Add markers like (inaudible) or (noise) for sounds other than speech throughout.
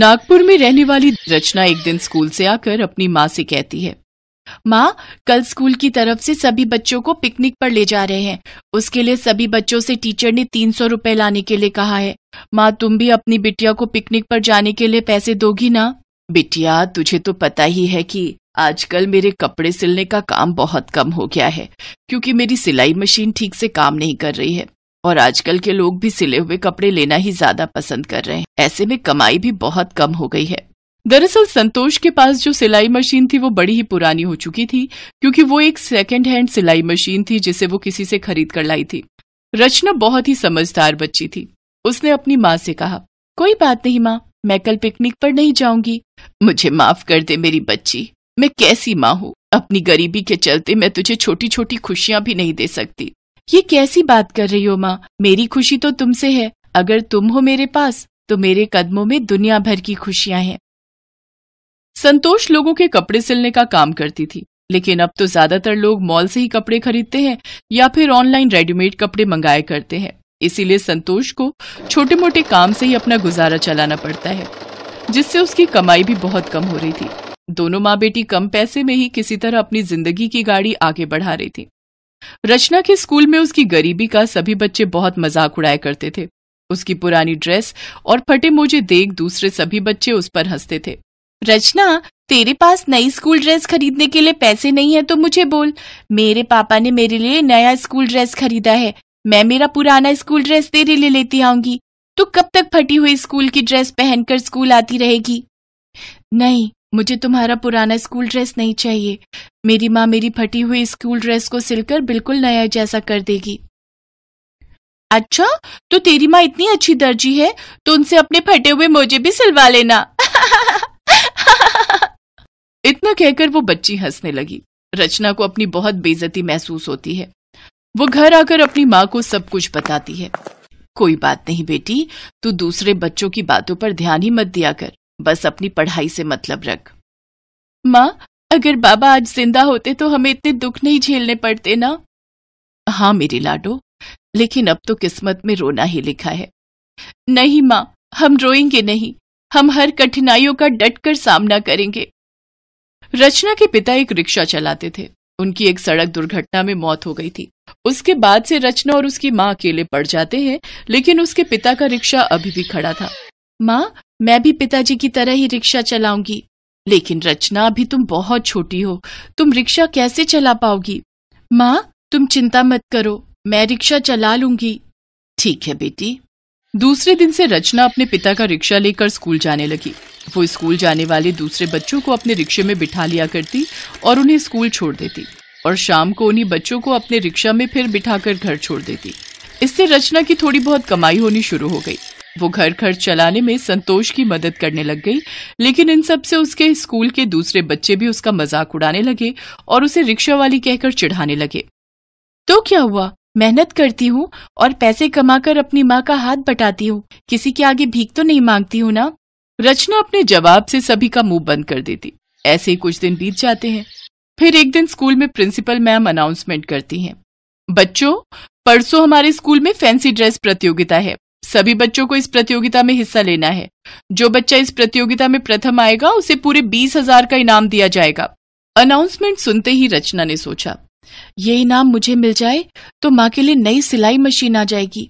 नागपुर में रहने वाली रचना एक दिन स्कूल से आकर अपनी माँ से कहती है माँ कल स्कूल की तरफ से सभी बच्चों को पिकनिक पर ले जा रहे हैं उसके लिए सभी बच्चों से टीचर ने तीन सौ रूपए लाने के लिए कहा है माँ तुम भी अपनी बिटिया को पिकनिक पर जाने के लिए पैसे दोगी ना बिटिया तुझे तो पता ही है कि आजकल मेरे कपड़े सिलने का काम बहुत कम हो गया है क्योंकि मेरी सिलाई मशीन ठीक से काम नहीं कर रही है और आजकल के लोग भी सिले हुए कपड़े लेना ही ज्यादा पसंद कर रहे हैं ऐसे में कमाई भी बहुत कम हो गई है दरअसल संतोष के पास जो सिलाई मशीन थी वो बड़ी ही पुरानी हो चुकी थी क्योंकि वो एक सेकेंड हैंड सिलाई मशीन थी जिसे वो किसी से खरीद कर लाई थी रचना बहुत ही समझदार बच्ची थी उसने अपनी माँ से कहा कोई बात नहीं माँ मैं कल पिकनिक पर नहीं जाऊंगी मुझे माफ कर दे मेरी बच्ची मैं कैसी माँ हूँ अपनी गरीबी के चलते मैं तुझे छोटी छोटी खुशियाँ भी नहीं दे सकती ये कैसी बात कर रही हो माँ मेरी खुशी तो तुमसे है अगर तुम हो मेरे पास तो मेरे कदमों में दुनिया भर की खुशियां हैं संतोष लोगों के कपड़े सिलने का काम करती थी लेकिन अब तो ज्यादातर लोग मॉल से ही कपड़े खरीदते हैं या फिर ऑनलाइन रेडीमेड कपड़े मंगाए करते हैं इसीलिए संतोष को छोटे मोटे काम से ही अपना गुजारा चलाना पड़ता है जिससे उसकी कमाई भी बहुत कम हो रही थी दोनों माँ बेटी कम पैसे में ही किसी तरह अपनी जिंदगी की गाड़ी आगे बढ़ा रही थी रचना के स्कूल में उसकी गरीबी का सभी बच्चे बहुत मजाक उड़ाया करते थे उसकी पुरानी ड्रेस और फटे मोजे देख दूसरे सभी बच्चे उस पर हंसते थे रचना तेरे पास नई स्कूल ड्रेस खरीदने के लिए पैसे नहीं है तो मुझे बोल मेरे पापा ने मेरे लिए नया स्कूल ड्रेस खरीदा है मैं मेरा पुराना स्कूल ड्रेस तेरे लिए लेती आऊंगी तो कब तक फटी हुई स्कूल की ड्रेस पहनकर स्कूल आती रहेगी नहीं मुझे तुम्हारा पुराना स्कूल ड्रेस नहीं चाहिए मेरी माँ मेरी फटी हुई स्कूल ड्रेस को सिलकर बिल्कुल नया जैसा कर देगी अच्छा तो तेरी माँ इतनी अच्छी दर्जी है तो उनसे अपने फटे हुए मोजे भी सिलवा लेना (laughs) इतना कहकर वो बच्ची हंसने लगी रचना को अपनी बहुत बेजती महसूस होती है वो घर आकर अपनी माँ को सब कुछ बताती है कोई बात नहीं बेटी तू दूसरे बच्चों की बातों पर ध्यान ही मत दिया कर बस अपनी पढ़ाई से मतलब रख माँ अगर बाबा आज जिंदा होते तो हमें इतने दुख नहीं झेलने पड़ते ना हाँ मेरी लाडो लेकिन अब तो किस्मत में रोना ही लिखा है नहीं माँ हम रोएंगे नहीं हम हर कठिनाइयों का डटकर सामना करेंगे रचना के पिता एक रिक्शा चलाते थे उनकी एक सड़क दुर्घटना में मौत हो गई थी उसके बाद से रचना और उसकी माँ अकेले पड़ जाते हैं लेकिन उसके पिता का रिक्शा अभी भी खड़ा था माँ मैं भी पिताजी की तरह ही रिक्शा चलाऊंगी लेकिन रचना अभी तुम बहुत छोटी हो तुम रिक्शा कैसे चला पाओगी माँ तुम चिंता मत करो मैं रिक्शा चला लूंगी ठीक है बेटी दूसरे दिन से रचना अपने पिता का रिक्शा लेकर स्कूल जाने लगी वो स्कूल जाने वाले दूसरे बच्चों को अपने रिक्शे में बिठा लिया करती और उन्हें स्कूल छोड़ देती और शाम को उन्हीं बच्चों को अपने रिक्शा में फिर बिठाकर घर छोड़ देती इससे रचना की थोड़ी बहुत कमाई होनी शुरू हो गई वो घर घर चलाने में संतोष की मदद करने लग गई लेकिन इन सब से उसके स्कूल के दूसरे बच्चे भी उसका मजाक उड़ाने लगे और उसे रिक्शा वाली कहकर चिढ़ाने लगे तो क्या हुआ मेहनत करती हूँ और पैसे कमाकर अपनी माँ का हाथ बटाती हूँ किसी के आगे भीख तो नहीं मांगती हूँ ना रचना अपने जवाब से सभी का मुंह बंद कर देती ऐसे ही कुछ दिन बीत जाते हैं फिर एक दिन स्कूल में प्रिंसिपल मैम अनाउंसमेंट करती हैं बच्चों परसों हमारे स्कूल में फैंसी ड्रेस प्रतियोगिता है सभी बच्चों को इस प्रतियोगिता में हिस्सा लेना है जो बच्चा इस प्रतियोगिता में प्रथम आएगा उसे पूरे बीस हजार का इनाम दिया जाएगा अनाउंसमेंट सुनते ही रचना ने सोचा ये इनाम मुझे मिल जाए तो माँ के लिए नई सिलाई मशीन आ जाएगी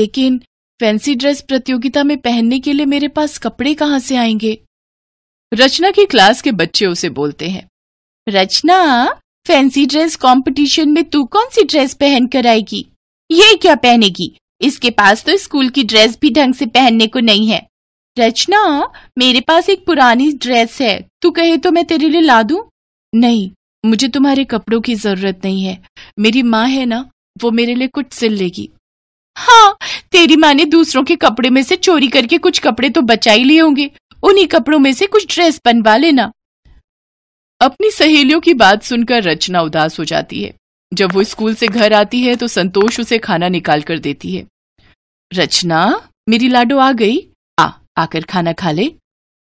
लेकिन फैंसी ड्रेस प्रतियोगिता में पहनने के लिए मेरे पास कपड़े कहाँ से आएंगे रचना की क्लास के बच्चे उसे बोलते हैं रचना फैंसी ड्रेस कंपटीशन में तू कौन सी ड्रेस पहन कर आएगी ये क्या पहनेगी इसके पास तो स्कूल की ड्रेस भी ढंग से पहनने को नहीं है रचना मेरे पास एक पुरानी ड्रेस है तू कहे तो मैं तेरे लिए ला दू नहीं मुझे तुम्हारे कपड़ों की जरूरत नहीं है मेरी माँ है ना वो मेरे लिए कुछ सिल लेगी हाँ तेरी माँ ने दूसरों के कपड़े में से चोरी करके कुछ कपड़े तो बचा ही लिए होंगे उन्हीं कपड़ों में से कुछ ड्रेस बनवा लेना अपनी सहेलियों की बात सुनकर रचना उदास हो जाती है जब वो स्कूल से घर आती है तो संतोष उसे खाना निकाल कर देती है रचना मेरी लाडो आ गई आ आकर खाना खा ले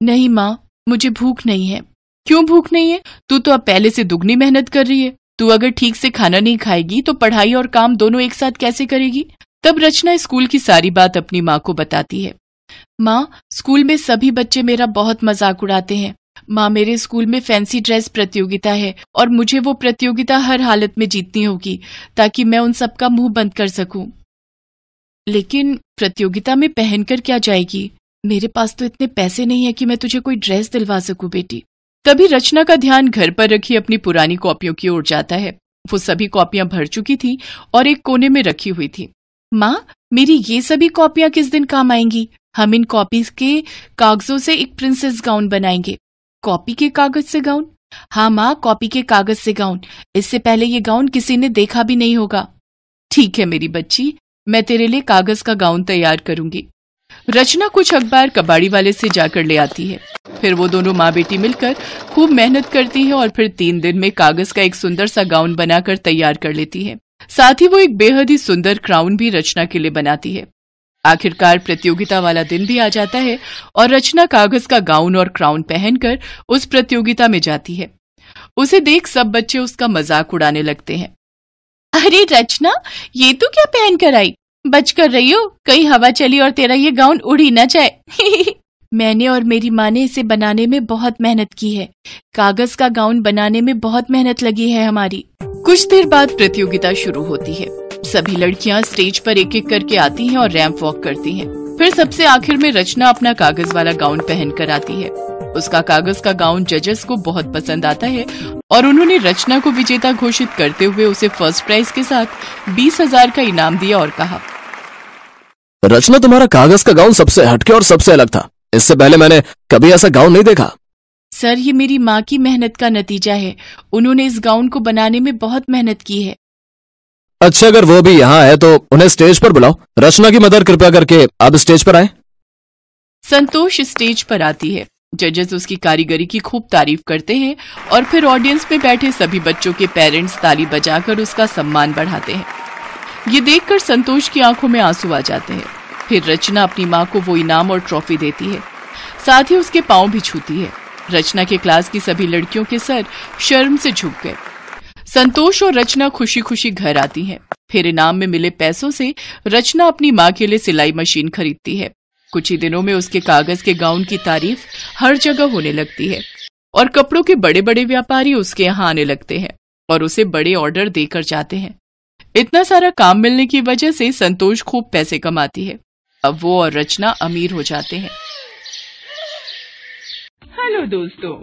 नहीं माँ मुझे भूख नहीं है क्यों भूख नहीं है तू तो अब पहले से दुगनी मेहनत कर रही है तू अगर ठीक से खाना नहीं खाएगी तो पढ़ाई और काम दोनों एक साथ कैसे करेगी तब रचना स्कूल की सारी बात अपनी माँ को बताती है माँ स्कूल में सभी बच्चे मेरा बहुत मजाक उड़ाते हैं माँ मेरे स्कूल में फैंसी ड्रेस प्रतियोगिता है और मुझे वो प्रतियोगिता हर हालत में जीतनी होगी ताकि मैं उन सबका मुंह बंद कर सकूं। लेकिन प्रतियोगिता में पहनकर क्या जाएगी मेरे पास तो इतने पैसे नहीं है कि मैं तुझे कोई ड्रेस दिलवा सकूं बेटी तभी रचना का ध्यान घर पर रखी अपनी पुरानी कॉपियों की ओर जाता है वो सभी कॉपियां भर चुकी थी और एक कोने में रखी हुई थी माँ मेरी ये सभी कॉपियां किस दिन काम आएंगी हम इन कॉपीज के कागजों से एक प्रिंसेस गाउन बनाएंगे कॉपी के कागज से गाउन हाँ माँ कॉपी के कागज से गाउन इससे पहले ये गाउन किसी ने देखा भी नहीं होगा ठीक है मेरी बच्ची मैं तेरे लिए कागज का गाउन तैयार करूंगी रचना कुछ अखबार कबाड़ी वाले से जाकर ले आती है फिर वो दोनों माँ बेटी मिलकर खूब मेहनत करती है और फिर तीन दिन में कागज का एक सुंदर सा गाउन बनाकर तैयार कर लेती है साथ ही वो एक बेहद ही सुंदर क्राउन भी रचना के लिए बनाती है आखिरकार प्रतियोगिता वाला दिन भी आ जाता है और रचना कागज का गाउन और क्राउन पहनकर उस प्रतियोगिता में जाती है उसे देख सब बच्चे उसका मजाक उड़ाने लगते हैं अरे रचना ये तू क्या पहन कर आई बच कर रही हो कहीं हवा चली और तेरा ये गाउन उड़ ही ना जाए (laughs) मैंने और मेरी माँ ने इसे बनाने में बहुत मेहनत की है कागज का गाउन बनाने में बहुत मेहनत लगी है हमारी कुछ देर बाद प्रतियोगिता शुरू होती है सभी लड़कियां स्टेज पर एक एक करके आती हैं और रैंप वॉक करती हैं। फिर सबसे आखिर में रचना अपना कागज वाला गाउन पहन कर आती है उसका कागज का गाउन जजेस को बहुत पसंद आता है और उन्होंने रचना को विजेता घोषित करते हुए उसे फर्स्ट प्राइज के साथ बीस हजार का इनाम दिया और कहा रचना तुम्हारा कागज का गाउन सबसे हटके और सबसे अलग था इससे पहले मैंने कभी ऐसा गाउन नहीं देखा सर ये मेरी माँ की मेहनत का नतीजा है उन्होंने इस गाउन को बनाने में बहुत मेहनत की है अच्छा अगर वो भी यहाँ है तो उन्हें स्टेज पर बुलाओ रचना की मदर कृपया करके अब स्टेज पर आए संतोष स्टेज पर आती है जजेस उसकी कारीगरी की खूब तारीफ करते हैं और फिर ऑडियंस में बैठे सभी बच्चों के पेरेंट्स ताली बजाकर उसका सम्मान बढ़ाते हैं ये देखकर संतोष की आंखों में आंसू आ जाते हैं फिर रचना अपनी माँ को वो इनाम और ट्रॉफी देती है साथ ही उसके पाँव भी छूती है रचना के क्लास की सभी लड़कियों के सर शर्म से झुक गए संतोष और रचना खुशी खुशी घर आती हैं। फिर इनाम में मिले पैसों से रचना अपनी माँ के लिए सिलाई मशीन खरीदती है कुछ ही दिनों में उसके कागज के गाउन की तारीफ हर जगह होने लगती है और कपड़ों के बड़े बड़े व्यापारी उसके यहाँ आने लगते हैं और उसे बड़े ऑर्डर देकर जाते हैं इतना सारा काम मिलने की वजह से संतोष खूब पैसे कमाती है अब वो और रचना अमीर हो जाते हैं हेलो दोस्तों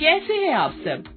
कैसे हैं आप सब